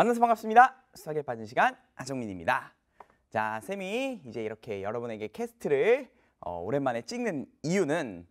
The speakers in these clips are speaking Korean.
만나서 반갑습니다. 수학에 빠진 시간 아정민입니다. 자, 쌤이 이제 이렇게 여러분에게 캐스트를 어, 오랜만에 찍는 이유는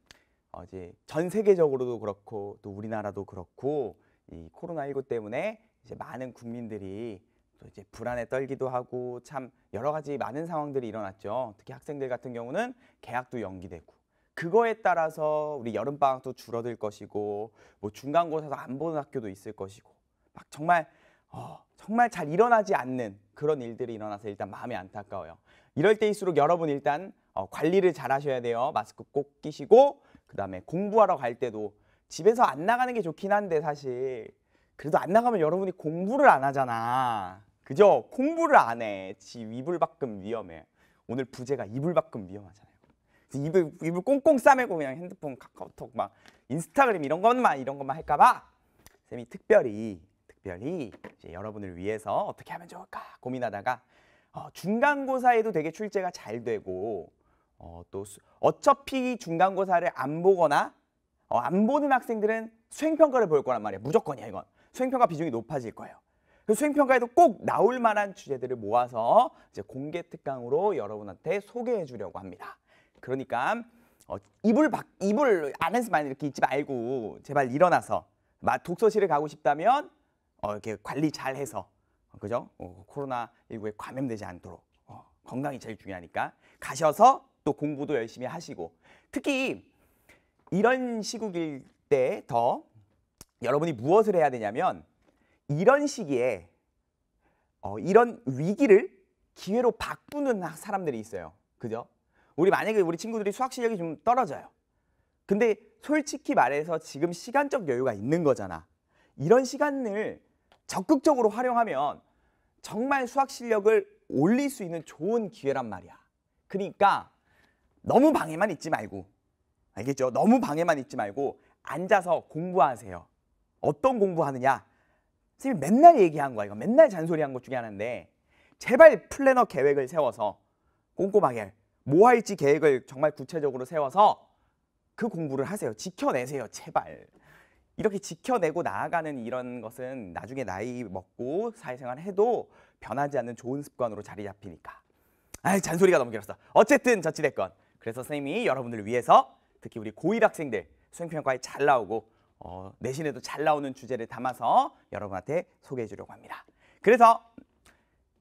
어, 이제 전 세계적으로도 그렇고 또 우리나라도 그렇고 이 코로나19 때문에 이제 많은 국민들이 또 이제 불안에 떨기도 하고 참 여러 가지 많은 상황들이 일어났죠. 특히 학생들 같은 경우는 계약도 연기되고 그거에 따라서 우리 여름 방학도 줄어들 것이고 뭐 중간고사도 안 보는 학교도 있을 것이고 막 정말 어, 정말 잘 일어나지 않는 그런 일들이 일어나서 일단 마음이 안타까워요. 이럴 때일수록 여러분 일단 어, 관리를 잘 하셔야 돼요. 마스크 꼭 끼시고 그다음에 공부하러 갈 때도 집에서 안 나가는 게 좋긴 한데 사실 그래도 안 나가면 여러분이 공부를 안 하잖아. 그죠? 공부를 안 해. 지 이불 밖은 위험해. 오늘 부재가 이불 밖은 위험하잖아요. 이불, 이불 꽁꽁 싸매고 그냥 핸드폰, 카카오톡, 막 인스타그램 이런 것만 이런 것만 할까봐 쌤이 특별히 특별히 여러분을 위해서 어떻게 하면 좋을까 고민하다가 어, 중간고사에도 되게 출제가 잘 되고 어, 또 수, 어차피 중간고사를 안 보거나 어, 안 보는 학생들은 수행평가를 볼 거란 말이야 무조건이야 이건. 수행평가 비중이 높아질 거예요. 그 수행평가에도 꼭 나올 만한 주제들을 모아서 이제 공개 특강으로 여러분한테 소개해 주려고 합니다. 그러니까 어, 이불 밖 이불 안에서만 이렇게 있지 말고 제발 일어나서 독서실을 가고 싶다면 어, 이렇게 관리 잘해서 어, 그죠? 어, 코로나 19에 감염되지 않도록 어, 건강이 제일 중요하니까 가셔서 또 공부도 열심히 하시고 특히 이런 시국일 때 더 여러분이 무엇을 해야 되냐면 이런 시기에 어, 이런 위기를 기회로 바꾸는 사람들이 있어요. 그죠? 우리 만약에 우리 친구들이 수학 실력이 좀 떨어져요. 근데 솔직히 말해서 지금 시간적 여유가 있는 거잖아. 이런 시간을 적극적으로 활용하면 정말 수학 실력을 올릴 수 있는 좋은 기회란 말이야. 그러니까 너무 방에만 있지 말고 알겠죠? 너무 방에만 있지 말고 앉아서 공부하세요. 어떤 공부하느냐? 선생님 맨날 얘기한 거야. 이거 맨날 잔소리한 것 중에 하나인데 제발 플래너 계획을 세워서 꼼꼼하게 뭐 할지 계획을 정말 구체적으로 세워서 그 공부를 하세요. 지켜내세요. 제발. 이렇게 지켜내고 나아가는 이런 것은 나중에 나이 먹고 사회생활 해도 변하지 않는 좋은 습관으로 자리 잡히니까. 아, 잔소리가 너무 길었어. 어쨌든 저치됐건 그래서 선생님이 여러분들을 위해서 특히 우리 고1 학생들 수행평가에 잘 나오고 어, 내신에도 잘 나오는 주제를 담아서 여러분한테 소개해 주려고 합니다. 그래서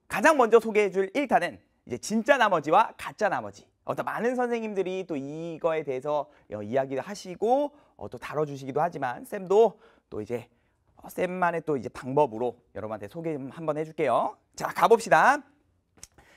가장 먼저 소개해 줄 1탄은 이제 진짜 나머지와 가짜 나머지 어떤 많은 선생님들이 또 이거에 대해서 어, 이야기를 하시고 어, 또 다뤄주시기도 하지만 쌤도 또 이제 어, 쌤만의 또 이제 방법으로 여러분한테 소개 좀 한번 해줄게요. 자 가봅시다.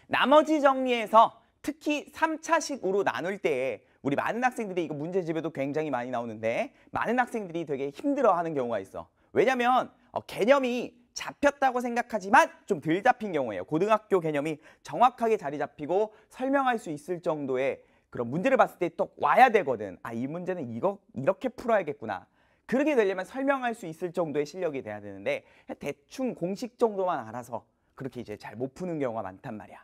나머지 정리에서 특히 3차식으로 나눌 때에 우리 많은 학생들이 이거 문제집에도 굉장히 많이 나오는데 많은 학생들이 되게 힘들어하는 경우가 있어. 왜냐면 어, 개념이 잡혔다고 생각하지만 좀 덜 잡힌 경우예요. 고등학교 개념이 정확하게 자리 잡히고 설명할 수 있을 정도의 그런 문제를 봤을 때 또 와야 되거든. 아, 이 문제는 이거 이렇게 풀어야겠구나. 그렇게 되려면 설명할 수 있을 정도의 실력이 돼야 되는데 대충 공식 정도만 알아서 그렇게 이제 잘 못 푸는 경우가 많단 말이야.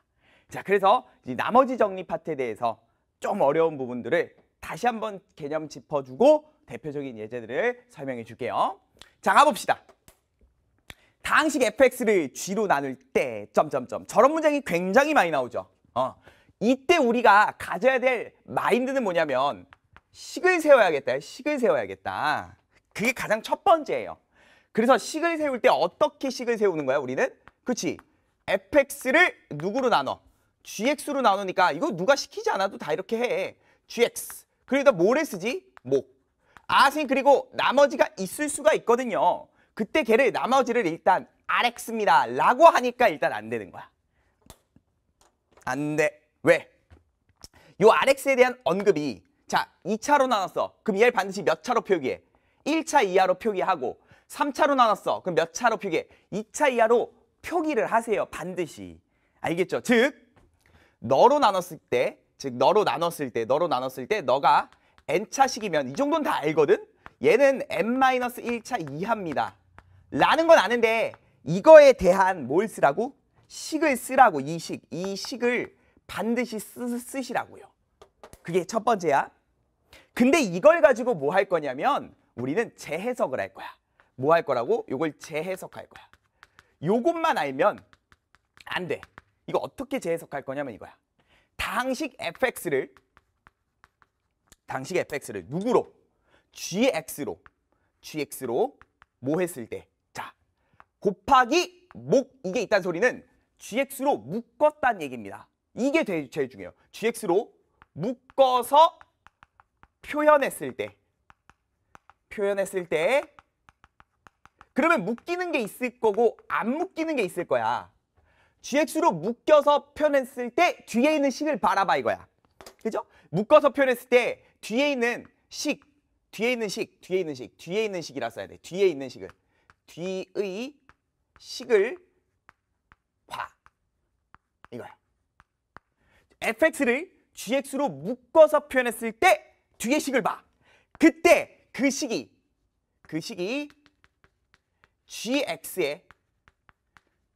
자, 그래서 이 나머지 정리 파트에 대해서 좀 어려운 부분들을 다시 한번 개념 짚어주고 대표적인 예제들을 설명해 줄게요. 자, 가봅시다. 다항식 fx를 g로 나눌 때 점점점 저런 문장이 굉장히 많이 나오죠. 어. 이때 우리가 가져야 될 마인드는 뭐냐면 식을 세워야겠다. 식을 세워야겠다. 그게 가장 첫 번째예요. 그래서 식을 세울 때 어떻게 식을 세우는 거야, 우리는? 그렇지. fx를 누구로 나눠? gx로 나누니까 이거 누가 시키지 않아도 다 이렇게 해. gx. 그러다 그러니까 뭐를 쓰지? 목. 아, 선 그리고 나머지가 있을 수가 있거든요. 그때 걔를 나머지를 일단 rx입니다. 라고 하니까 일단 안 되는 거야. 안 돼. 왜? 요 RX에 대한 언급이 자 2차로 나눴어. 그럼 얘를 반드시 몇 차로 표기해? 1차 이하로 표기하고 3차로 나눴어. 그럼 몇 차로 표기해? 2차 이하로 표기를 하세요. 반드시. 알겠죠? 즉 너로 나눴을 때, 즉 너로 나눴을 때, 너로 나눴을 때 너가 n차식이면 이 정도는 다 알거든? 얘는 n-1차 이하입니다. 라는 건 아는데 이거에 대한 뭘 쓰라고? 식을 쓰라고 이 식, 이 식을 반드시 쓰, 쓰시라고요. 그게 첫 번째야. 근데 이걸 가지고 뭐 할 거냐면 우리는 재해석을 할 거야. 뭐 할 거라고? 이걸 재해석할 거야. 요것만 알면 안 돼. 이거 어떻게 재해석할 거냐면 이거야. 당식 fx를 당식 fx를 누구로? gx로 gx로 뭐 했을 때? 자, 곱하기 목 이게 있다는 소리는 gx로 묶었다는 얘기입니다. 이게 제일 중요해요. GX로 묶어서 표현했을 때 표현했을 때 그러면 묶이는 게 있을 거고 안 묶이는 게 있을 거야. GX로 묶여서 표현했을 때 뒤에 있는 식을 바라봐 이거야. 그죠? 묶어서 표현했을 때 뒤에 있는 식, 뒤에 있는 식, 뒤에 있는 식, 뒤에 있는 식이라 써야 돼. 뒤에 있는 식을. 뒤의 식을 봐. 이거야. fx를 gx로 묶어서 표현했을 때 뒤에 식을 봐. 그때 그 식이 그 식이 gx의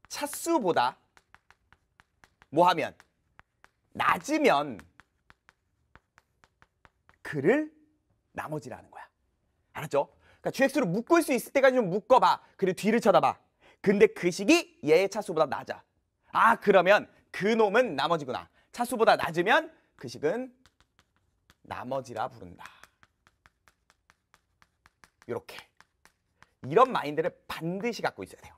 차수보다 뭐하면 낮으면 그를 나머지라는 거야. 알았죠? 그러니까 gx로 묶을 수 있을 때까지 좀 묶어봐. 그리고 뒤를 쳐다봐. 근데 그 식이 얘의 차수보다 낮아. 아 그러면 그놈은 나머지구나. 차수보다 낮으면 그 식은 나머지라 부른다. 이렇게 이런 마인드를 반드시 갖고 있어야 돼요.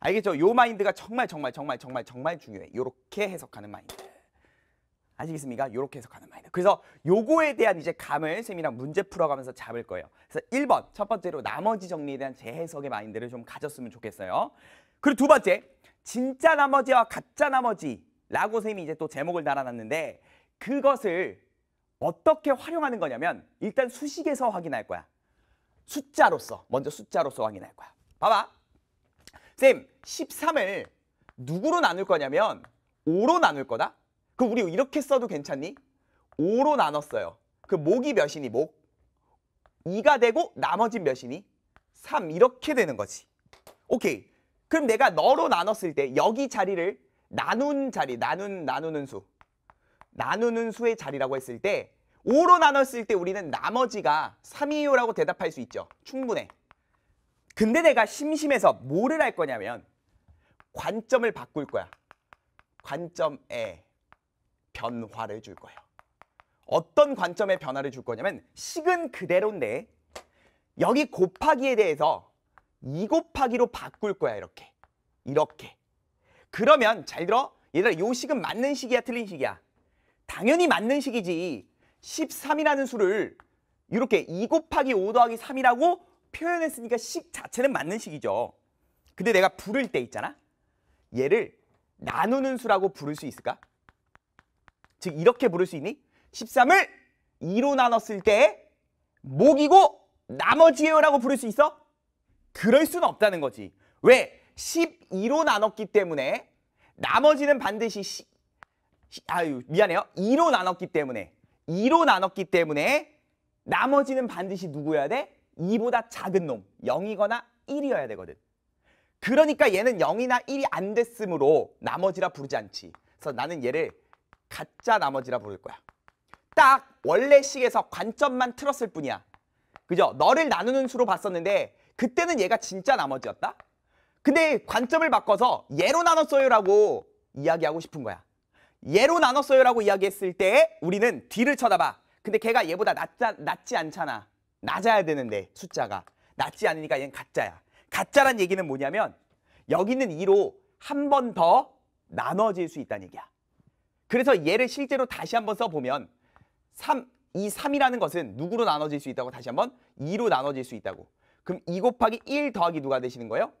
알겠죠? 요 마인드가 정말 정말 정말 정말 정말 중요해. 요렇게 해석하는 마인드. 아시겠습니까? 이렇게 해석하는 마인드. 그래서 요거에 대한 이제 감을 쌤이랑 문제 풀어가면서 잡을 거예요. 그래서 일 번 첫 번째로 나머지 정리에 대한 재해석의 마인드를 좀 가졌으면 좋겠어요. 그리고 두 번째, 진짜 나머지와 가짜 나머지 라고 선생님이 이제 또 제목을 달아놨는데 그것을 어떻게 활용하는 거냐면 일단 수식에서 확인할 거야. 숫자로서 먼저 숫자로서 확인할 거야. 봐봐. 선생님 13을 누구로 나눌 거냐면 5로 나눌 거다. 그럼 우리 이렇게 써도 괜찮니? 5로 나눴어요. 그 목이 몇이니 목? 2가 되고 나머지 몇이니? 3 이렇게 되는 거지. 오케이. 그럼 내가 너로 나눴을 때 여기 자리를 나눈 자리, 나눈 나누는 수. 나누는 수의 자리라고 했을 때 5로 나눴을 때 우리는 나머지가 3이요라고 대답할 수 있죠. 충분해. 근데 내가 심심해서 뭐를 할 거냐면 관점을 바꿀 거야. 관점에 변화를 줄 거예요. 어떤 관점에 변화를 줄 거냐면 식은 그대로인데 여기 곱하기에 대해서 이 곱하기로 바꿀 거야 이렇게 이렇게 그러면 잘 들어. 얘들아 요 식은 맞는 식이야 틀린 식이야? 당연히 맞는 식이지. 13이라는 수를 이렇게 2 곱하기 5 더하기 3이라고 표현했으니까 식 자체는 맞는 식이죠. 근데 내가 부를 때 있잖아. 얘를 나누는 수라고 부를 수 있을까? 즉 이렇게 부를 수 있니? 13을 2로 나눴을 때 목이고 나머지예요라고 부를 수 있어? 그럴 수는 없다는 거지. 왜? 12로 나눴기 때문에 나머지는 반드시 시, 아유 미안해요. 2로 나눴기 때문에 2로 나눴기 때문에 나머지는 반드시 누구여야 돼? 2보다 작은 놈 0이거나 1이어야 되거든. 그러니까 얘는 0이나 1이 안 됐으므로 나머지라 부르지 않지. 그래서 나는 얘를 가짜 나머지라 부를 거야. 딱 원래 식에서 관점만 틀었을 뿐이야. 그죠? 너를 나누는 수로 봤었는데 그때는 얘가 진짜 나머지였다. 근데 관점을 바꿔서 예로 나눴어요라고 이야기하고 싶은 거야. 예로 나눴어요라고 이야기했을 때 우리는 뒤를 쳐다봐. 근데 걔가 얘보다 낮자, 낮지 않잖아. 낮아야 되는데 숫자가. 낮지 않으니까 얘는 가짜야. 가짜란 얘기는 뭐냐면 여기 는 2로 한 번 더 나눠질 수 있다는 얘기야. 그래서 얘를 실제로 다시 한 번 써보면 3, 이 3이라는 것은 누구로 나눠질 수 있다고 다시 한번 2로 나눠질 수 있다고. 그럼 2 곱하기 1 더하기 누가 되시는 거예요?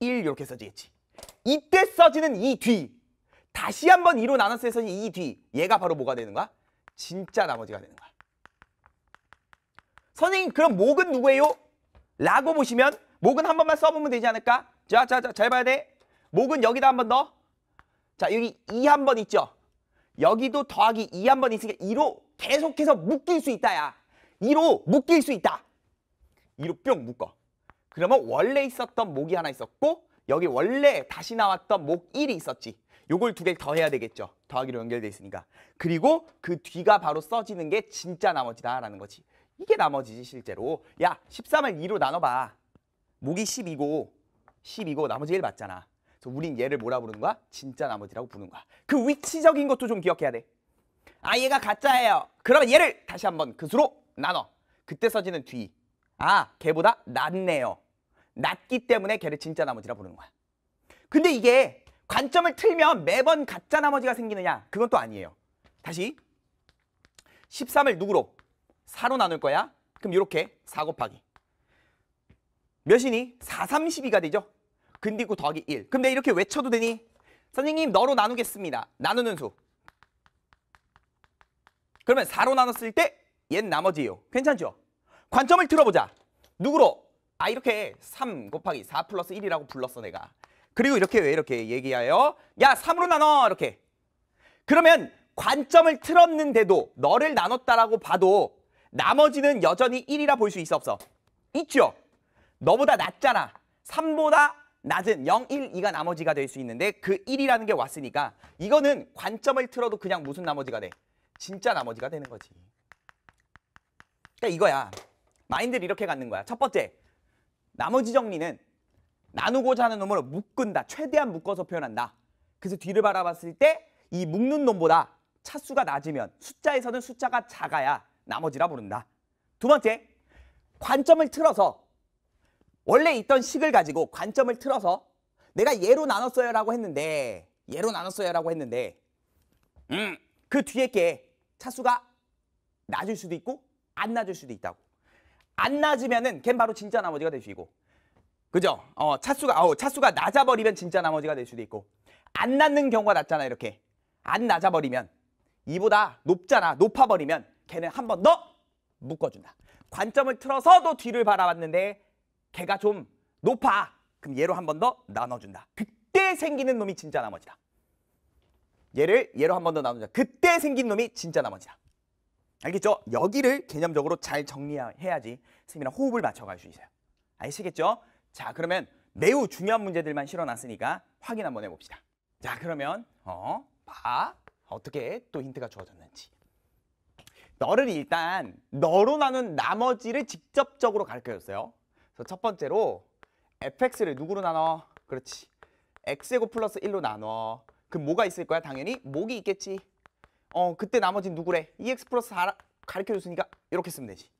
1 이렇게 써지겠지. 이때 써지는 이 뒤. 다시 한번 2로 나눠 써서 이 뒤. 얘가 바로 뭐가 되는 거야? 진짜 나머지가 되는 거야. 선생님 그럼 목은 누구예요? 라고 보시면 목은 한 번만 써보면 되지 않을까? 자, 자, 자, 잘 봐야 돼. 목은 여기다 한 번 더. 자, 여기 2 한 번 있죠? 여기도 더하기 2 한 번 있으니까 2로 계속해서 묶일 수 있다, 야. 2로 묶일 수 있다. 2로 뿅 묶어. 그러면 원래 있었던 목이 하나 있었고 여기 원래 다시 나왔던 목 1이 있었지. 요걸 두 개 더해야 되겠죠. 더하기로 연결돼 있으니까. 그리고 그 뒤가 바로 써지는 게 진짜 나머지다라는 거지. 이게 나머지지 실제로. 야 13을 2로 나눠봐. 목이 12고 12고 나머지 1 맞잖아. 그래서 우린 얘를 뭐라 부르는 거야? 진짜 나머지라고 부르는 거야. 그 위치적인 것도 좀 기억해야 돼. 아 얘가 가짜예요. 그러면 얘를 다시 한번 그 수로 나눠. 그때 써지는 뒤. 아 걔보다 낫네요. 낮기 때문에 걔를 진짜 나머지라 부르는 거야. 근데 이게 관점을 틀면 매번 가짜 나머지가 생기느냐? 그건 또 아니에요. 다시 13을 누구로? 4로 나눌 거야. 그럼 이렇게 4 곱하기. 몇이니? 4, 32가 되죠? 근디있 더하기 1. 근데 이렇게 외쳐도 되니? 선생님 너로 나누겠습니다. 나누는 수. 그러면 4로 나눴을 때 옛 나머지예요. 괜찮죠? 관점을 틀어보자 누구로? 아 이렇게 3 곱하기 4 플러스 1이라고 불렀어 내가. 그리고 이렇게 왜 이렇게 얘기하여? 야 3으로 나눠 이렇게. 그러면 관점을 틀었는데도 너를 나눴다라고 봐도 나머지는 여전히 1이라 볼 수 있어 없어? 있죠. 너보다 낮잖아. 3보다 낮은 0, 1, 2가 나머지가 될 수 있는데 그 1이라는 게 왔으니까 이거는 관점을 틀어도 그냥 무슨 나머지가 돼? 진짜 나머지가 되는 거지. 그러니까 이거야. 마인드를 이렇게 갖는 거야. 첫 번째, 나머지 정리는 나누고자 하는 놈으로 묶은다. 최대한 묶어서 표현한다. 그래서 뒤를 바라봤을 때 이 묶는 놈보다 차수가 낮으면 숫자에서는 숫자가 작아야 나머지라 부른다. 두 번째, 관점을 틀어서 원래 있던 식을 가지고 관점을 틀어서 내가 예로 나눴어요라고 했는데 예로 나눴어요라고 했는데 음, 그 뒤에 게 차수가 낮을 수도 있고 안 낮을 수도 있다고. 안 낮으면은 걘 바로 진짜 나머지가 될 수 있고 그죠? 어, 차수가 어, 차수가 낮아 버리면 진짜 나머지가 될 수도 있고 안 낮는 경우가 낮잖아 이렇게 안 낮아 버리면 이보다 높잖아 높아 버리면 걔는 한 번 더 묶어준다. 관점을 틀어서도 뒤를 바라봤는데 걔가 좀 높아 그럼 얘로 한 번 더 나눠준다. 그때 생기는 놈이 진짜 나머지다. 얘를 얘로 한 번 더 나눠준다. 그때 생긴 놈이 진짜 나머지다. 알겠죠? 여기를 개념적으로 잘 정리해야지 선생님이랑 호흡을 맞춰갈 수 있어요. 아시겠죠? 자, 그러면 매우 중요한 문제들만 실어놨으니까 확인 한번 해봅시다. 자, 그러면 어, 봐. 어떻게 또 힌트가 주어졌는지. 너를 일단 너로 나눈 나머지를 직접적으로 가르쳐줬어요. 그래서 첫 번째로 fx를 누구로 나눠? 그렇지. x제곱 플러스 1로 나눠. 그럼 뭐가 있을 거야? 당연히 목이 있겠지. 어 그때 나머지 누구래? EX 플러스 4 가르쳐줬으니까 이렇게 쓰면 되지.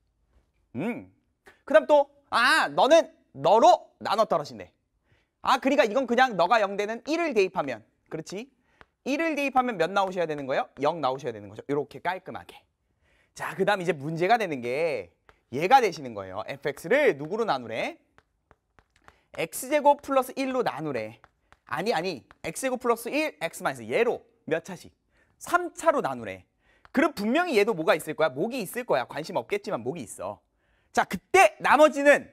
음. 그 다음 또 아 너는 너로 나눠 떨어진대. 아 그러니까 이건 그냥 너가 0되는 1을 대입하면 그렇지. 1을 대입하면 몇 나오셔야 되는 거예요? 0 나오셔야 되는 거죠. 이렇게 깔끔하게. 자, 그 다음 이제 문제가 되는 게 얘가 되시는 거예요. fx를 누구로 나누래? x제곱 플러스 1로 나누래. 아니, 아니. x제곱 플러스 1, x 마이너스 얘로 몇 차씩? 3차로 나누래. 그럼 분명히 얘도 뭐가 있을 거야? 목이 있을 거야. 관심 없겠지만 목이 있어. 자, 그때 나머지는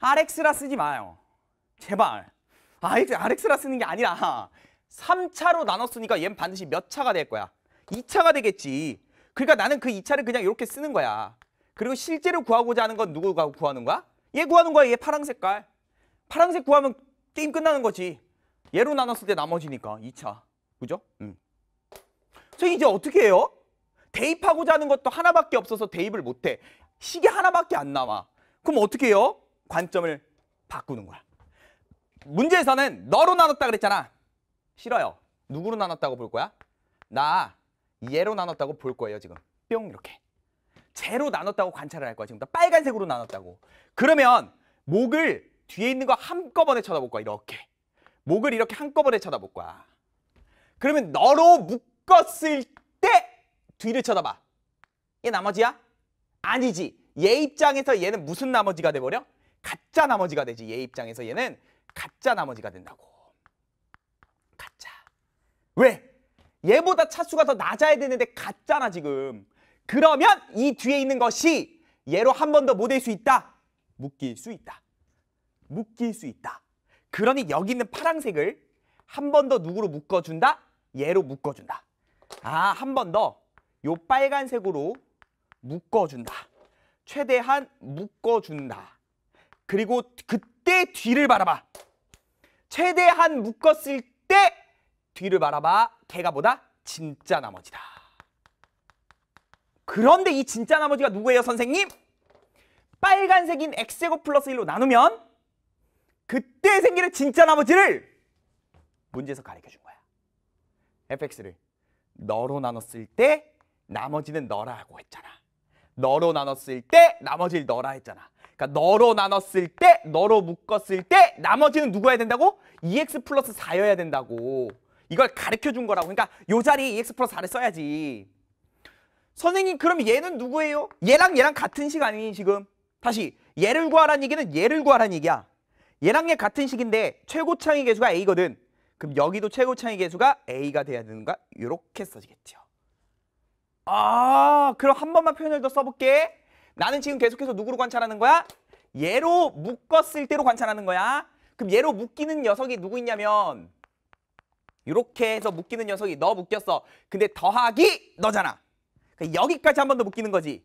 RX라 쓰지 마요. 제발. RX, 아, RX라 쓰는 게 아니라 3차로 나눴으니까 얘는 반드시 몇 차가 될 거야? 2차가 되겠지. 그러니까 나는 그 2차를 그냥 이렇게 쓰는 거야. 그리고 실제로 구하고자 하는 건 누구가 구하는 거야? 얘 구하는 거야. 얘 파랑 색깔. 파랑색 구하면 게임 끝나는 거지. 얘로 나눴을 때 나머지니까 2차. 그죠? 음. 학생이 이제 어떻게 해요? 대입하고자 하는 것도 하나밖에 없어서 대입을 못해. 시계 하나밖에 안 남아. 그럼 어떻게 해요? 관점을 바꾸는 거야. 문제에서는 너로 나눴다 그랬잖아. 싫어요. 누구로 나눴다고 볼 거야? 나 얘로 나눴다고 볼 거예요 지금. 뿅 이렇게. 제로 나눴다고 관찰을 할 거야 지금. 다 빨간색으로 나눴다고. 그러면 목을 뒤에 있는 거 한꺼번에 쳐다볼 거야 이렇게. 목을 이렇게 한꺼번에 쳐다볼 거야. 그러면 너로 묶 묶었을 때 뒤를 쳐다봐. 얘 나머지야? 아니지. 얘 입장에서 얘는 무슨 나머지가 돼버려? 가짜 나머지가 되지. 얘 입장에서 얘는 가짜 나머지가 된다고. 가짜. 왜? 얘보다 차수가 더 낮아야 되는데 가짜나 지금. 그러면 이 뒤에 있는 것이 얘로 한 번 더 못일 수 있다. 묶일 수 있다. 묶일 수 있다. 그러니 여기 있는 파란색을 한 번 더 누구로 묶어준다? 얘로 묶어준다. 아, 한 번 더. 요 빨간색으로 묶어준다. 최대한 묶어준다. 그리고 그때 뒤를 바라봐. 최대한 묶었을 때 뒤를 바라봐. 걔가 뭐다? 진짜 나머지다. 그런데 이 진짜 나머지가 누구예요, 선생님? 빨간색인 엑세고 플러스 1로 나누면 그때 생기는 진짜 나머지를 문제에서 가르쳐준 거야. fx를. 너로 나눴을 때 나머지는 너라고 했잖아. 너로 나눴을 때 나머지를 너라 했잖아. 그러니까 너로 나눴을 때 너로 묶었을 때 나머지는 누구여야 된다고? EX 플러스 4여야 된다고. 이걸 가르쳐 준 거라고. 그러니까 요 자리에 EX 플러스 4를 써야지. 선생님 그럼 얘는 누구예요? 얘랑 얘랑 같은 식 아니니 지금? 다시 얘를 구하라는 얘기는 얘를 구하라는 얘기야. 얘랑 얘 같은 식인데 최고창의 개수가 A거든. 그럼 여기도 최고 차의개수가 A가 돼야 되는가? 이렇게 써지겠죠. 아, 그럼 한 번만 표현을 더 써볼게. 나는 지금 계속해서 누구로 관찰하는 거야? 얘로 묶었을 때로 관찰하는 거야. 그럼 얘로 묶이는 녀석이 누구 있냐면 이렇게 해서 묶이는 녀석이 너 묶였어. 근데 더하기 너잖아. 그러니까 여기까지 한 번 더 묶이는 거지.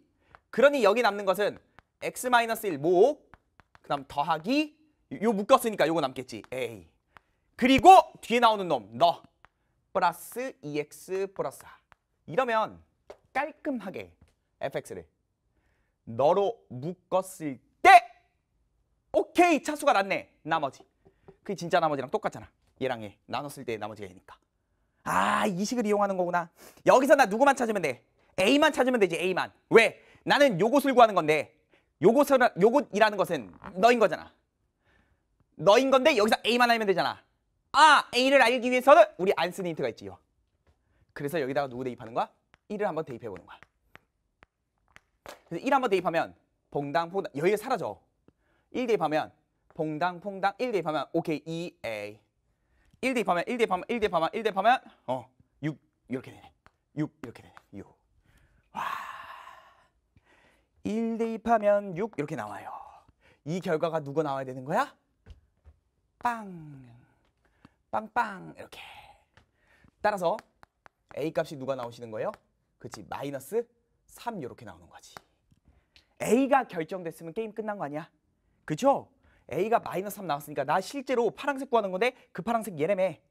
그러니 여기 남는 것은 x-1 목, 그 다음 더하기 요 묶었으니까 요거 남겠지. a. 그리고 뒤에 나오는 놈 너 플러스 EX 플러스 하 이러면 깔끔하게 fx를 너로 묶었을 때 오케이 차수가 났네 나머지 그게 진짜 나머지랑 똑같잖아 얘랑 얘 나눴을 때 나머지가 얘니까 아 이식을 이용하는 거구나 여기서 나 누구만 찾으면 돼 A만 찾으면 되지 A만 왜? 나는 요것을 구하는 건데 요것을, 요것이라는 것은 너인 거잖아 너인 건데 여기서 A만 알면 되잖아 아 A를 알기 위해서는 우리 안 쓰는 힌트가 있지요. 그래서 여기다가 누구 대입하는 거야? 1을 한번 대입해 보는 거야. 그래서 1 한번 대입하면 봉당 퐁당 여기가 사라져. 1 대입하면 봉당 퐁당1 대입하면 오케이 2A e, 1 대입하면 1 대입하면 1 대입하면 1 대입하면 어6 이렇게 되네. 6 이렇게 되네. 6. 와. 1 대입하면 6 이렇게 나와요. 이 결과가 누구 나와야 되는 거야? 빵. 빵빵 이렇게 따라서 a 값이 누가 나오시는 거예요? 그치 마이너스 3 이렇게 나오는 거지 a가 결정됐으면 게임 끝난 거 아니야 그쵸? a가 마이너스 3 나왔으니까 나 실제로 파란색 구하는 건데 그 파란색 얘네매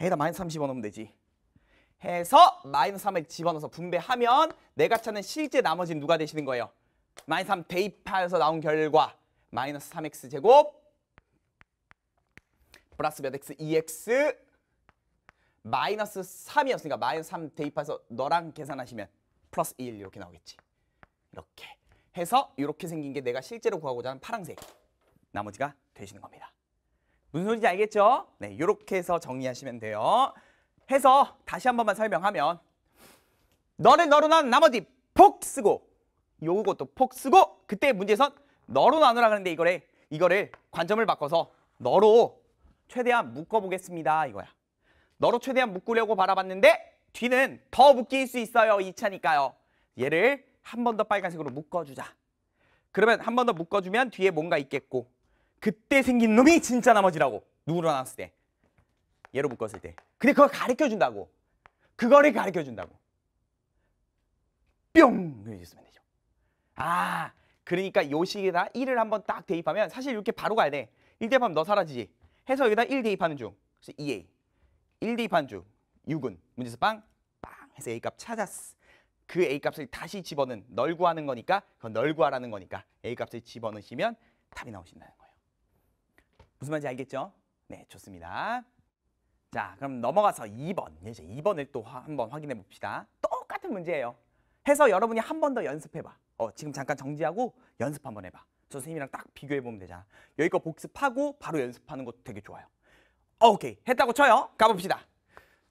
에다 마이너스 3 집어넣으면 되지 해서 마이너스 3을 집어넣어서 분배하면 내가 찾는 실제 나머지는 누가 되시는 거예요? 마이너스 3 대입하여서 나온 결과 마이너스 3x 제곱 플러스 몇 e x EX 마이너스 3이었으니까 마이너스 3 대입해서 너랑 계산하시면 플러스 1 이렇게 나오겠지. 이렇게 해서 이렇게 생긴 게 내가 실제로 구하고자 하는 파란색 나머지가 되시는 겁니다. 무슨 소리인지 알겠죠? 네, 이렇게 해서 정리하시면 돼요. 해서 다시 한 번만 설명하면 너를 너로 난 나머지 폭 쓰고 요것도 폭 쓰고 그때 문제선 에 너로 나누라 그러는데 이거를 이거를 관점을 바꿔서 너로 최대한 묶어보겠습니다. 이거야. 너로 최대한 묶으려고 바라봤는데 뒤는 더 묶일 수 있어요. 이차니까요 얘를 한 번 더 빨간색으로 묶어주자. 그러면 한 번 더 묶어주면 뒤에 뭔가 있겠고 그때 생긴 놈이 진짜 나머지라고. 누구러 나눴을 때. 얘로 묶었을 때. 근데 그걸 가르켜준다고. 그거를 가르켜준다고. 뿅! 해주으면 되죠. 아, 그러니까 요 식에다 1을 한번 딱 대입하면 사실 이렇게 바로 가야 돼. 1 대입하면 너 사라지지. 해서 여기다 1 대입하는 중. 그래서 2a. 1 대입하는 중. 6은 문제에서 빵, 빵 해서 a값 찾았어. 그 a값을 다시 집어넣는널 구하는 거니까 그건 널 구하라는 거니까 a값을 집어넣으시면 답이 나오신다는 거예요. 무슨 말인지 알겠죠? 네, 좋습니다. 자, 그럼 넘어가서 2번. 이제 2번을 또 한번 확인해 봅시다. 똑같은 문제예요. 해서 여러분이 한 번 더 연습해 봐. 어, 지금 잠깐 정지하고 연습 한번 해 봐. 선생님이랑 딱 비교해 보면 되잖아. 여기 거 복습하고 바로 연습하는 것도 되게 좋아요. 어, 오케이 했다고 쳐요. 가봅시다.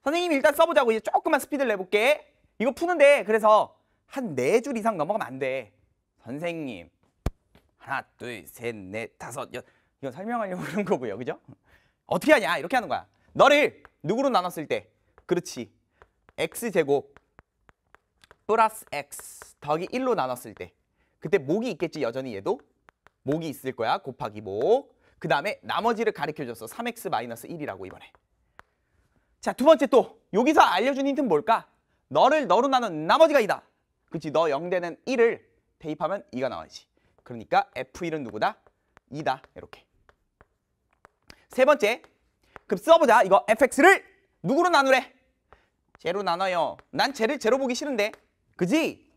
선생님이 일단 써보자고 이제 조금만 스피드를 내볼게. 이거 푸는데 그래서 한 네 줄 이상 넘어가면 안 돼. 선생님 하나 둘 셋 넷 다섯 여 이건 설명하려고 그런 거고요. 그죠? 어떻게 하냐 이렇게 하는 거야. 너를 누구로 나눴을 때 그렇지 x제곱 플러스 x 더하기 1로 나눴을 때 그때 목이 있겠지 여전히 얘도 목이 있을 거야. 곱하기 목. 그 다음에 나머지를 가리켜줬어. 3x-1이라고 이번에. 자, 두 번째 또 여기서 알려준 힌트는 뭘까? 너를 너로 나눈 나머지가 이다. 그치? 너0대는 1을 대입하면 2가 나와야지. 그러니까 F1은 누구다? 2다. 이렇게. 세 번째. 그럼 써보자. 이거 fx를 누구로 나누래? 제로 나눠요. 난 쟤를 제로 보기 싫은데. 그지?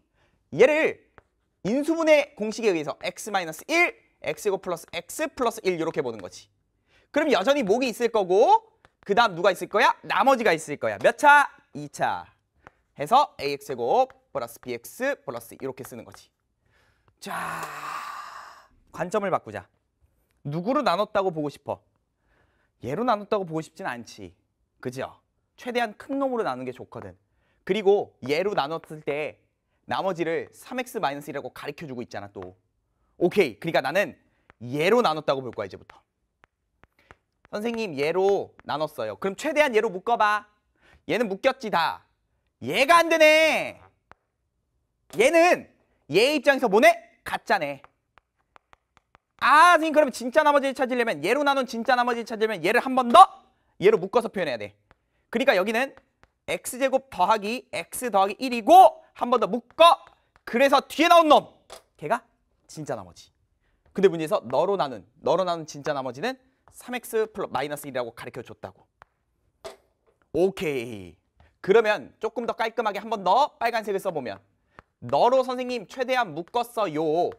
얘를 인수분해 공식에 의해서 x-1, x 제 플러스 x 플러스 1 이렇게 보는 거지. 그럼 여전히 목이 있을 거고 그 다음 누가 있을 거야? 나머지가 있을 거야. 몇 차? 2차. 해서 ax제곱 플러스 bx 플러스 이렇게 쓰는 거지. 자, 관점을 바꾸자. 누구로 나눴다고 보고 싶어? 얘로 나눴다고 보고 싶진 않지. 그죠? 최대한 큰 놈으로 나누는게 좋거든. 그리고 얘로 나눴을 때 나머지를 3x-1이라고 가르쳐주고 있잖아 또. 오케이. 그러니까 나는 얘로 나눴다고 볼 거야 이제부터. 선생님 얘로 나눴어요. 그럼 최대한 얘로 묶어봐. 얘는 묶였지 다. 얘가 안 되네. 얘는 얘 입장에서 뭐네? 가짜네. 아 선생님 그러면 진짜 나머지를 찾으려면 얘로 나눈 진짜 나머지를 찾으려면 얘를 한 번 더 얘로 묶어서 표현해야 돼. 그러니까 여기는 x제곱 더하기 x 더하기 1이고 한번더 묶어. 그래서 뒤에 나온 놈. 걔가 진짜 나머지. 근데 문제에서 너로 나는, 너로 나는 진짜 나머지는 3x 플러스 마이너스 1이라고 가르쳐줬다고. 오케이. 그러면 조금 더 깔끔하게 한 번 더 빨간색을 써보면 너로 선생님 최대한 묶었어요.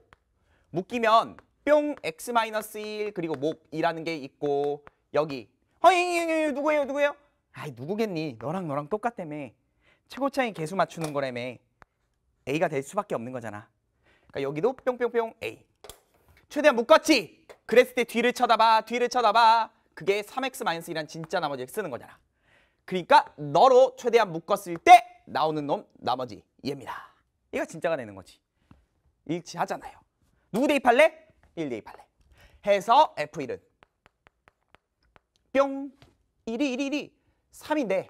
묶이면 뿅 x 마이너스 1 그리고 목이라는 게 있고 여기 허잉 누구예요 누구예요? 아이 누구겠니 너랑 너랑 똑같다며 최고차인 개수 맞추는 거라며 A가 될 수밖에 없는 거잖아. 그러니까 여기도 뿅뿅뿅 A. 최대한 묶었지? 그랬을 때 뒤를 쳐다봐, 뒤를 쳐다봐. 그게 3x-1이란 진짜 나머지 x는 거잖아. 그러니까 너로 최대한 묶었을 때 나오는 놈 나머지 얘입니다. 얘가 진짜가 되는 거지. 일치하잖아요. 누구 대입할래? 1 대입할래. 해서 F1은 뿅 1이 1이 1이 3인데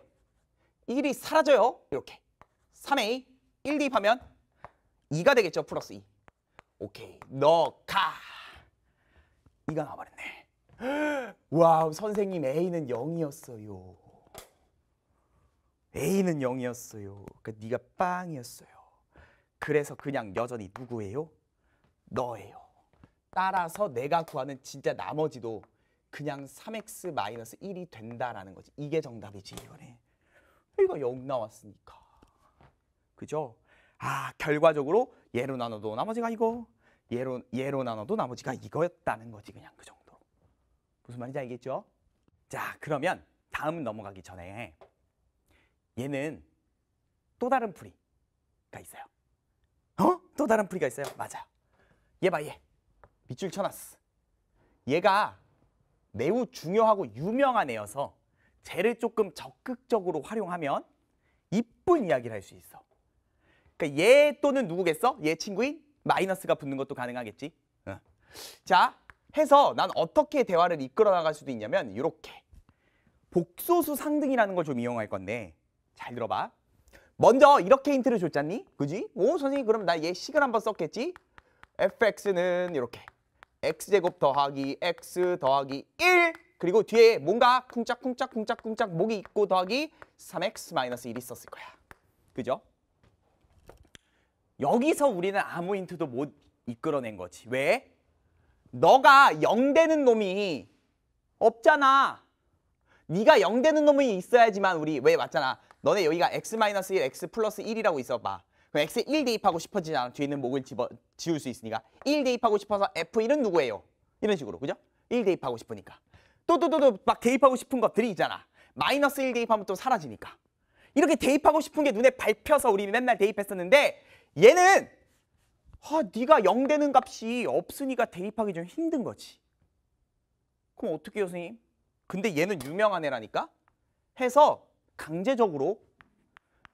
1이 사라져요. 이렇게 3A 1 대입하면 2가 되겠죠. 플러스 2. 오케이. 너 가. 2가 나와버렸네. 와우, 선생님 A는 0이었어요. A는 0이었어요. 그러니까 네가 빵이었어요. 그래서 그냥 여전히 누구예요? 너예요. 따라서 내가 구하는 진짜 나머지도 그냥 3x 1이 된다라는 거지. 이게 정답이지 이번에. 이거 0 나왔으니까. 그죠? 아, 결과적으로 얘로 나눠도 나머지가 이거, 얘로, 얘로 나눠도 나머지가 이거였다는 거지, 그냥 그 정도. 무슨 말인지 알겠죠? 자, 그러면 다음 넘어가기 전에 얘는 또 다른 풀이가 있어요. 어? 또 다른 풀이가 있어요. 맞아얘 봐, 얘. 밑줄 쳐놨어. 얘가 매우 중요하고 유명한 애여서 쟤를 조금 적극적으로 활용하면 이쁜 이야기를 할 수 있어. 그러니까 얘 또는 누구겠어? 얘 친구인 마이너스가 붙는 것도 가능하겠지. 어. 자, 해서 난 어떻게 대화를 이끌어 나갈 수도 있냐면 이렇게 복소수 상등이라는 걸 좀 이용할 건데 잘 들어봐. 먼저 이렇게 힌트를 줬잖니? 그지? 오 선생님 그럼 나 얘 식을 한번 썼겠지? fx는 이렇게 x제곱 더하기 x 더하기 1 그리고 뒤에 뭔가 쿵짝쿵짝쿵짝쿵짝 목이 있고 더하기 3x 마이너스 1이 썼을 거야. 그죠? 여기서 우리는 아무 힌트도 못 이끌어낸 거지. 왜? 너가 영되는 놈이 없잖아. 네가 영되는 놈이 있어야지만 우리 왜 맞잖아. 너네 여기가 x-1, x 플러스 1이라고 있어봐. 그럼 x 1 대입하고 싶어지잖아. 뒤에 있는 목을 집어 지울 수 있으니까. 1 대입하고 싶어서 f1은 누구예요? 이런 식으로. 그죠? 1 대입하고 싶으니까. 또 또 또 또 막 대입하고 싶은 것들이 있잖아. 마이너스 1 대입하면 또 사라지니까. 이렇게 대입하고 싶은 게 눈에 밟혀서 우리 맨날 대입했었는데 얘는 아, 네가 0 되는 값이 없으니까 대입하기 좀 힘든 거지. 그럼 어떻게 해요, 선생님? 근데 얘는 유명한 애라니까? 해서 강제적으로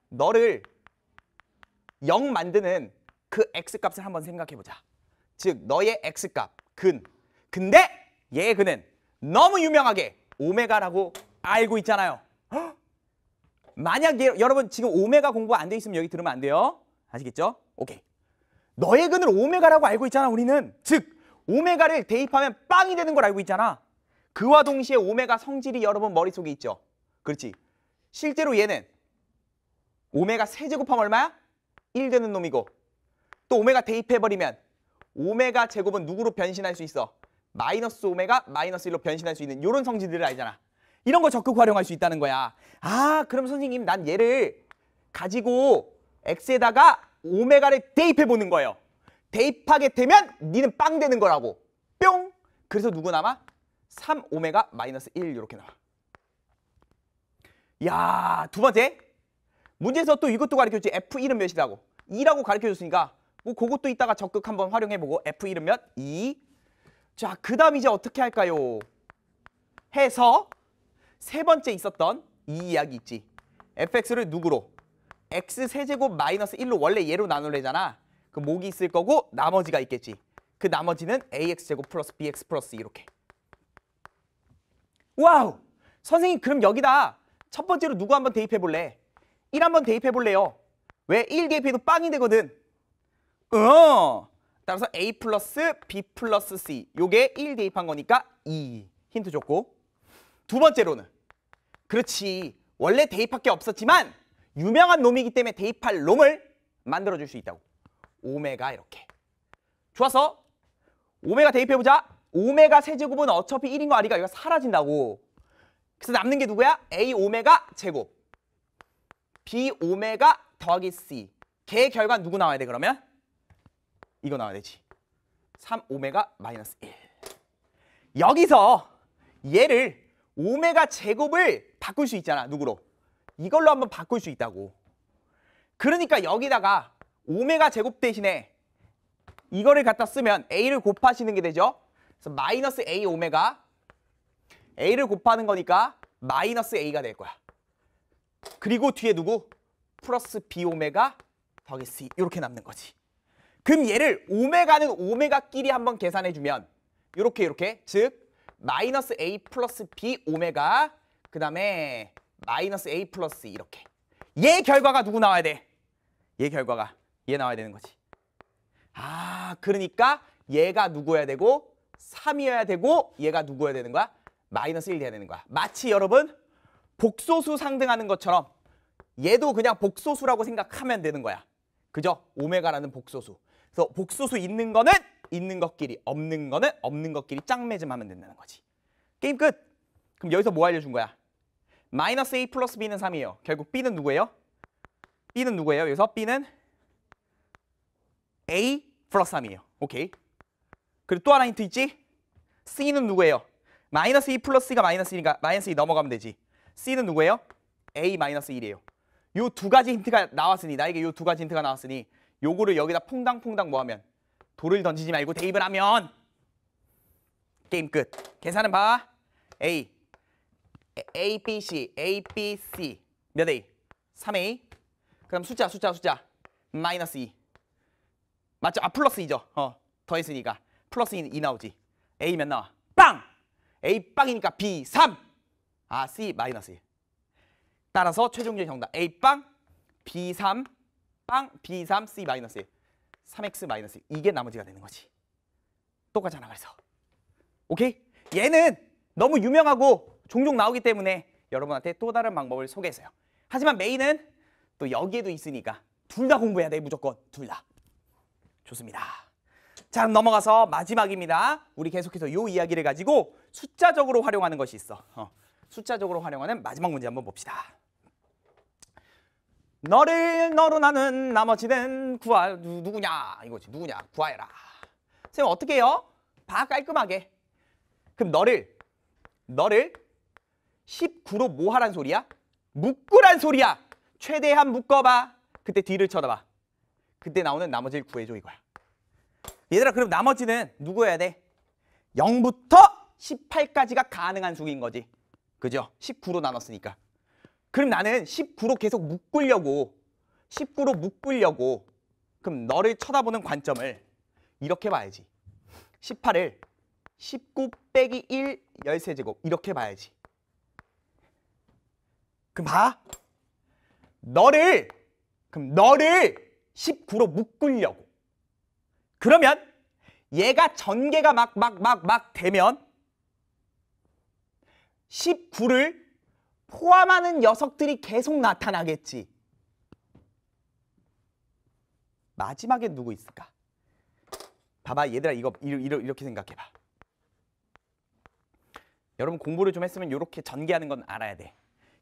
너를 0 만드는 그 x값을 한번 생각해보자. 즉, 너의 x값, 근. 근데 얘 근은 너무 유명하게 오메가라고 알고 있잖아요. 헉? 만약 예, 여러분 지금 오메가 공부 안 돼 있으면 여기 들으면 안 돼요. 아시겠죠? 오케이. 너의 근을 오메가라고 알고 있잖아, 우리는. 즉, 오메가를 대입하면 빵이 되는 걸 알고 있잖아. 그와 동시에 오메가 성질이 여러분 머릿속에 있죠. 그렇지. 실제로 얘는 오메가 세제곱하면 얼마야? 1 되는 놈이고 또 오메가 대입해버리면 오메가 제곱은 누구로 변신할 수 있어? 마이너스 오메가 마이너스 1로 변신할 수 있는 이런 성질들을 알잖아. 이런 거 적극 활용할 수 있다는 거야. 아 그럼 선생님 난 얘를 가지고 x에다가 오메가를 대입해 보는 거예요. 대입하게 되면 니는 빵 되는 거라고. 뿅! 그래서 누구 남아? 3 오메가 마이너스 1 이렇게 나와. 야, 두 번째. 문제에서 또 이것도 가르쳐줬지. f 이름 몇이라고. 2라고 가르쳐줬으니까 뭐 그것도 이따가 적극 한번 활용해보고 f 이름 몇? 2. E. 자, 그 다음 이제 어떻게 할까요? 해서 세 번째 있었던 이 이야기 있지. fx를 누구로? x 세제곱 마이너스 1로 원래 얘로 나누래잖아그 목이 있을 거고 나머지가 있겠지. 그 나머지는 ax 제곱 플러스 bx 플러스 이렇게. 와우! 선생님 그럼 여기다 첫 번째로 누구 한번 대입해 볼래? 1 한번 대입해 볼래요. 왜? 1 대입해도 빵이 되거든. 어. 따라서 a 플러스 b 플러스 c 요게 1 대입한 거니까 2 힌트 줬고 두 번째로는 그렇지 원래 대입할 게 없었지만 유명한 놈이기 때문에 대입할 놈을 만들어줄 수 있다고. 오메가 이렇게. 좋아서 오메가 대입해보자. 오메가 세제곱은 어차피 1인 거 아니가 이거 사라진다고. 그래서 남는 게 누구야? A 오메가 제곱. B 오메가 더하기 C. 개 결과 누구 나와야 돼 그러면? 이거 나와야 되지. 3 오메가 마이너스 1. 여기서 얘를 오메가 제곱을 바꿀 수 있잖아. 누구로? 이걸로 한번 바꿀 수 있다고. 그러니까 여기다가 오메가 제곱 대신에 이거를 갖다 쓰면 a를 곱하시는 게 되죠. 그래서 마이너스 a 오메가 a를 곱하는 거니까 마이너스 a가 될 거야. 그리고 뒤에 누구? 플러스 b 오메가 더하기 c 이렇게 남는 거지. 그럼 얘를 오메가는 오메가끼리 한번 계산해 주면 이렇게 이렇게 즉 마이너스 a 플러스 b 오메가 그 다음에 마이너스 A 플러스 e 이렇게. 얘 결과가 누구 나와야 돼? 얘 결과가 얘 나와야 되는 거지. 아, 그러니까 얘가 누구여야 되고 3이어야 되고 얘가 누구여야 되는 거야? 마이너스 1 돼야 되는 거야. 마치 여러분 복소수 상등하는 것처럼 얘도 그냥 복소수라고 생각하면 되는 거야. 그죠? 오메가라는 복소수. 그래서 복소수 있는 거는 있는 것끼리, 없는 거는 없는 것끼리 짝매짐하면 된다는 거지. 게임 끝! 그럼 여기서 뭐 알려준 거야? 마이너스 A 플러스 B는 3이에요. 결국 B는 누구예요? B는 누구예요? 여기서 B는 A 플러스 3이에요. 오케이. 그리고 또 하나 힌트 있지? C는 누구예요? 마이너스 2 e 플러스 C가 마이너스 1이니까 마이너스 2 e 넘어가면 되지. C는 누구예요? A 마이너스 1이에요. 요 두 가지 힌트가 나왔으니 나에게 요 두 가지 힌트가 나왔으니 요거를 여기다 퐁당퐁당 뭐하면 돌을 던지지 말고 대입을 하면 게임 끝. 계산은 봐. A A, B, C, A, B, C 몇 A? 3A 그럼 숫자, 숫자, 숫자 마이너스 2 맞죠? 아 플러스 2죠 어, 더했으니까 플러스 2 2 나오지 A 몇 나와? 빵! A 빵이니까 B 3 아, C 마이너스 1 따라서 최종적인 정답 A 빵, B 3 빵, B 3, C 마이너스 1 3X 마이너스 1 이게 나머지가 되는 거지 똑같잖아 그래서 오케이? 얘는 너무 유명하고 종종 나오기 때문에 여러분한테 또 다른 방법을 소개해서요. 하지만 메인은 또 여기에도 있으니까 둘 다 공부해야 돼 무조건 둘 다. 좋습니다. 자 넘어가서 마지막입니다. 우리 계속해서 요 이야기를 가지고 숫자적으로 활용하는 것이 있어. 어, 숫자적으로 활용하는 마지막 문제 한번 봅시다. 너를 너로 나는 나머지는 구하 누, 누구냐 이거지 누구냐 구하여라. 선생님 어떻게 해요? 봐 깔끔하게. 그럼 너를 너를 19로 뭐 하란 소리야? 묶으란 소리야. 최대한 묶어봐. 그때 뒤를 쳐다봐. 그때 나오는 나머지를 구해줘 이거야. 얘들아 그럼 나머지는 누구 해야 돼? 0부터 18까지가 가능한 수인 거지. 그죠? 19로 나눴으니까. 그럼 나는 19로 계속 묶으려고 19로 묶으려고 그럼 너를 쳐다보는 관점을 이렇게 봐야지. 18을 19 빼기 1 열세제곱 이렇게 봐야지. 그럼 봐. 너를 그럼 너를 19로 묶으려고. 그러면 얘가 전개가 막 막 막 막 되면 19를 포함하는 녀석들이 계속 나타나겠지. 마지막에 누구 있을까? 봐봐 얘들아 이거 이렇게 생각해봐. 여러분 공부를 좀 했으면 이렇게 전개하는 건 알아야 돼.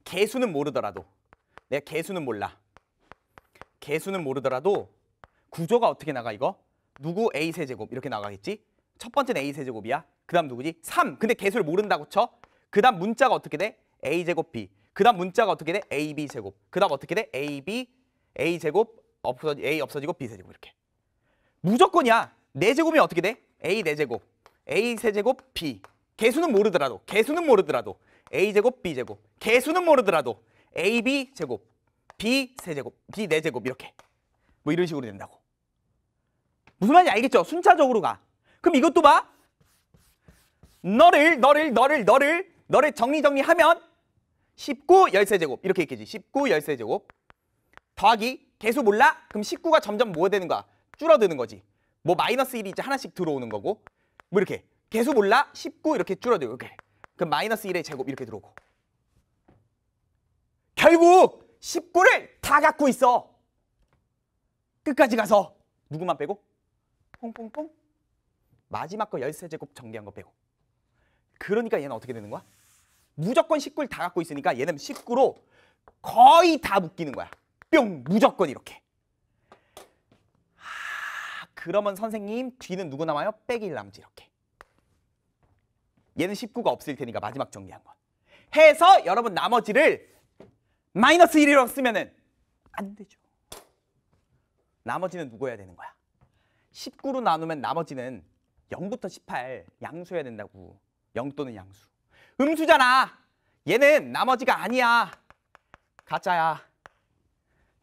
개수는 모르더라도 내가 네, 개수는 몰라. 개수는 모르더라도 구조가 어떻게 나가 이거? 누구 A 세제곱 이렇게 나가겠지? 첫 번째는 A 세제곱이야. 그 다음 누구지? 3. 근데 개수를 모른다고 쳐. 그 다음 문자가 어떻게 돼? A 제곱 B. 그 다음 문자가 어떻게 돼? A B 제곱. 그 다음 어떻게 돼? A B A 제곱 없어지, A 없어지고 B 세제곱 이렇게. 무조건이야. 네제곱이 어떻게 돼? A 네 제곱. A 세제곱 B. 개수는 모르더라도 개수는 모르더라도 a제곱, b제곱. 개수는 모르더라도 ab 제곱, b 세제곱, b 네제곱 이렇게. 뭐 이런 식으로 된다고. 무슨 말인지 알겠죠? 순차적으로 가. 그럼 이것도 봐. 너를 너를 너를 너를 너를 정리 정리하면 19 열세제곱 이렇게 있겠지. 19 열세제곱 더하기 개수 몰라? 그럼 19가 점점 뭐 되는 거야? 줄어드는 거지. 뭐 마이너스 1이 이제 하나씩 들어오는 거고. 뭐 이렇게 개수 몰라? 19 이렇게 줄어들고 이렇게. 그럼 마이너스 1의 제곱 이렇게 들어오고 결국 19를 다 갖고 있어. 끝까지 가서 누구만 빼고? 뽕뽕뽕 마지막 거 13제곱 전개한 거 빼고 그러니까 얘는 어떻게 되는 거야? 무조건 19를 다 갖고 있으니까 얘는 19로 거의 다 묶이는 거야. 뿅! 무조건 이렇게. 아, 그러면 선생님 뒤는 누구 남아요? 빼기 1 남지 이렇게. 얘는 19가 없을 테니까 마지막 정리한 거. 해서 여러분 나머지를 마이너스 1이라고 쓰면은 안 되죠. 나머지는 누구 해야 되는 거야? 19로 나누면 나머지는 0부터 18 양수해야 된다고. 0 또는 양수. 음수잖아. 얘는 나머지가 아니야. 가짜야.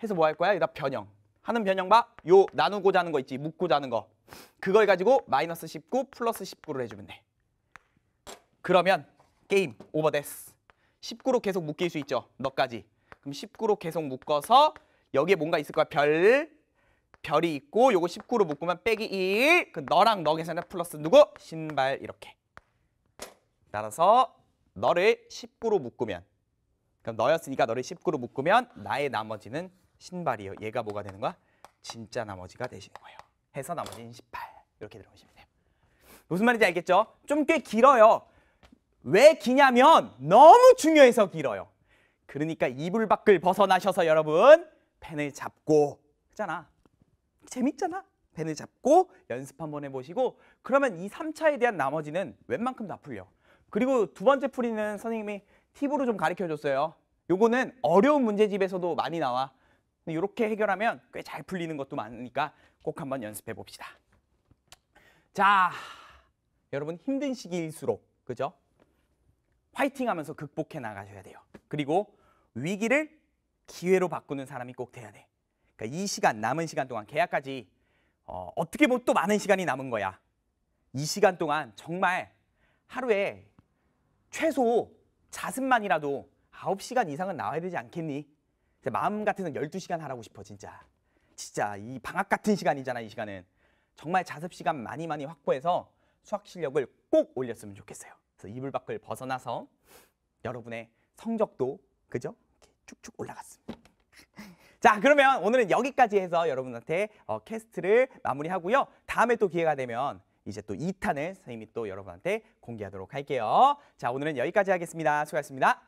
해서 뭐 할 거야? 여기다 변형. 하는 변형 봐. 요 나누고자 하는 거 있지. 묶고자 하는 거. 그걸 가지고 마이너스 19 플러스 19를 해주면 돼. 그러면 게임 오버 데스. 19로 계속 묶일 수 있죠. 너까지. 그럼 19로 계속 묶어서 여기에 뭔가 있을 거야. 별, 별이 있고 요거 19로 묶으면 빼기 1. 그 너랑 너 계산에 플러스 누구? 신발 이렇게. 따라서 너를 19로 묶으면 그럼 너였으니까 너를 19로 묶으면 나의 나머지는 신발이에요. 얘가 뭐가 되는 거야? 진짜 나머지가 되시는 거예요. 해서 나머지는 18. 이렇게 들어오시면 돼요. 무슨 말인지 알겠죠? 좀 꽤 길어요. 왜 기냐면 너무 중요해서 길어요. 그러니까 이불 밖을 벗어나셔서 여러분 펜을 잡고 그잖아. 재밌잖아. 펜을 잡고 연습 한번 해보시고 그러면 이 3차에 대한 나머지는 웬만큼 다 풀려. 그리고 두 번째 풀이는 선생님이 팁으로 좀 가르쳐줬어요. 요거는 어려운 문제집에서도 많이 나와. 이렇게 해결하면 꽤 잘 풀리는 것도 많으니까 꼭 한번 연습해 봅시다. 자, 여러분 힘든 시기일수록 그죠? 파이팅 하면서 극복해 나가셔야 돼요. 그리고 위기를 기회로 바꾸는 사람이 꼭 돼야 돼. 그러니까 이 시간 남은 시간 동안 계약까지 어, 어떻게 보면 또 많은 시간이 남은 거야. 이 시간 동안 정말 하루에 최소 자습만이라도 9시간 이상은 나와야 되지 않겠니? 마음 같으면 12시간 하라고 싶어 진짜. 진짜 이 방학 같은 시간이잖아 이 시간은. 정말 자습 시간 많이 많이 확보해서 수학 실력을 꼭 올렸으면 좋겠어요. 그래서 이불 밖을 벗어나서 여러분의 성적도 그죠? 이렇게 쭉쭉 올라갔습니다. 자 그러면 오늘은 여기까지 해서 여러분한테 어, 캐스트를 마무리하고요. 다음에 또 기회가 되면 이제 또 2탄을 선생님이 또 여러분한테 공개하도록 할게요. 자 오늘은 여기까지 하겠습니다. 수고하셨습니다.